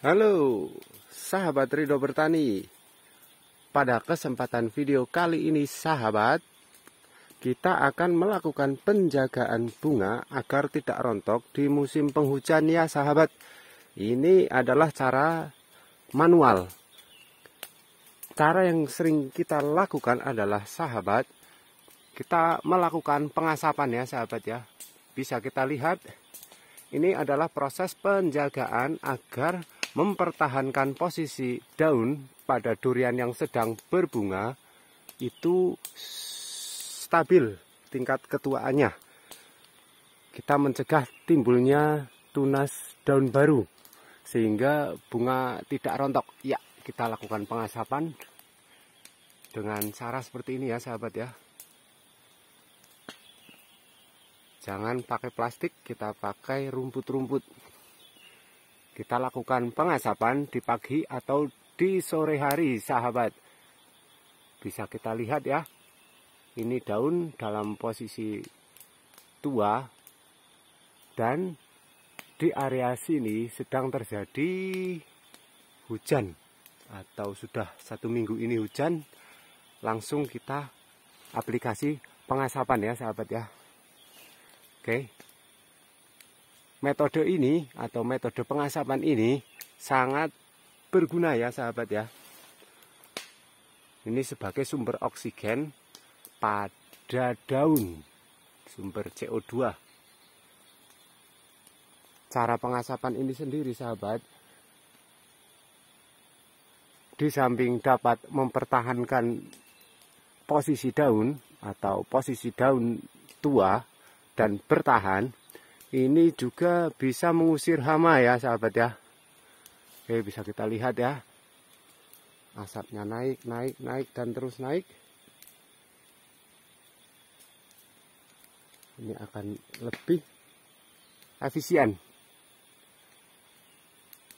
Halo, sahabat Ridho Bertani. Pada kesempatan video kali ini, sahabat, kita akan melakukan penjagaan bunga agar tidak rontok di musim penghujan ya, sahabat. Ini adalah cara manual. Cara yang sering kita lakukan adalah, sahabat, kita melakukan pengasapan ya, sahabat ya. Bisa kita lihat, ini adalah proses penjagaan agar mempertahankan posisi daun pada durian yang sedang berbunga itu stabil tingkat ketuaannya. Kita mencegah timbulnya tunas daun baru sehingga bunga tidak rontok. Ya, kita lakukan pengasapan dengan cara seperti ini ya sahabat ya. Jangan pakai plastik, kita pakai rumput-rumput. Kita lakukan pengasapan di pagi atau di sore hari, sahabat. Bisa kita lihat ya, ini daun dalam posisi tua dan di area sini sedang terjadi hujan atau sudah satu minggu ini hujan langsung kita aplikasi pengasapan ya sahabat ya oke metode ini atau metode pengasapan ini sangat berguna ya sahabat ya. Ini sebagai sumber oksigen pada daun, sumber CO2. Cara pengasapan ini sendiri sahabat, di samping dapat mempertahankan posisi daun atau posisi daun tua dan bertahan, ini juga bisa mengusir hama ya sahabat ya oke bisa kita lihat ya asapnya naik naik naik dan terus naik ini akan lebih efisien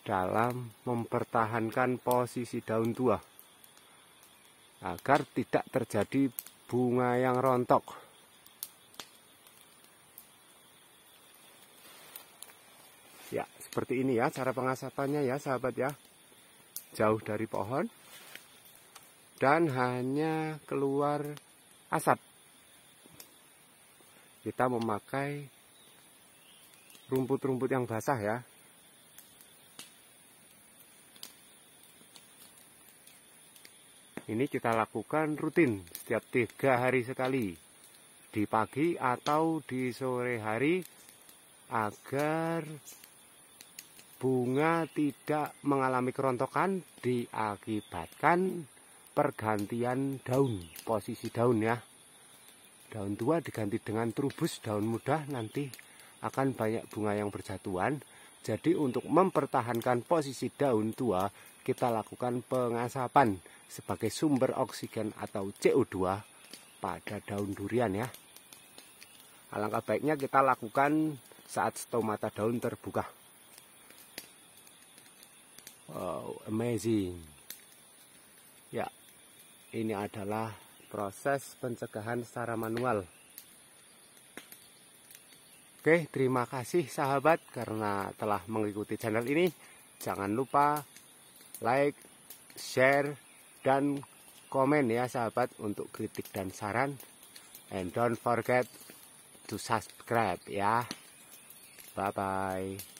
dalam mempertahankan posisi daun tua agar tidak terjadi bunga yang rontok Seperti ini ya cara pengasapannya ya sahabat ya. Jauh dari pohon dan hanya keluar asap. Kita memakai rumput-rumput yang basah ya. Ini kita lakukan rutin setiap tiga hari sekali di pagi atau di sore hari agar bunga tidak mengalami kerontokan diakibatkan pergantian daun, posisi daun ya. Daun tua diganti dengan trubus daun muda nanti akan banyak bunga yang berjatuhan. Jadi untuk mempertahankan posisi daun tua kita lakukan pengasapan sebagai sumber oksigen atau CO2 pada daun durian ya. Alangkah baiknya kita lakukan saat stomata daun terbuka. Wow, amazing. Ya, ini adalah proses pencegahan secara manual. Oke, terima kasih sahabat karena telah mengikuti channel ini. Jangan lupa like, share, dan komen ya sahabat untuk kritik dan saran. And don't forget to subscribe ya. Bye-bye.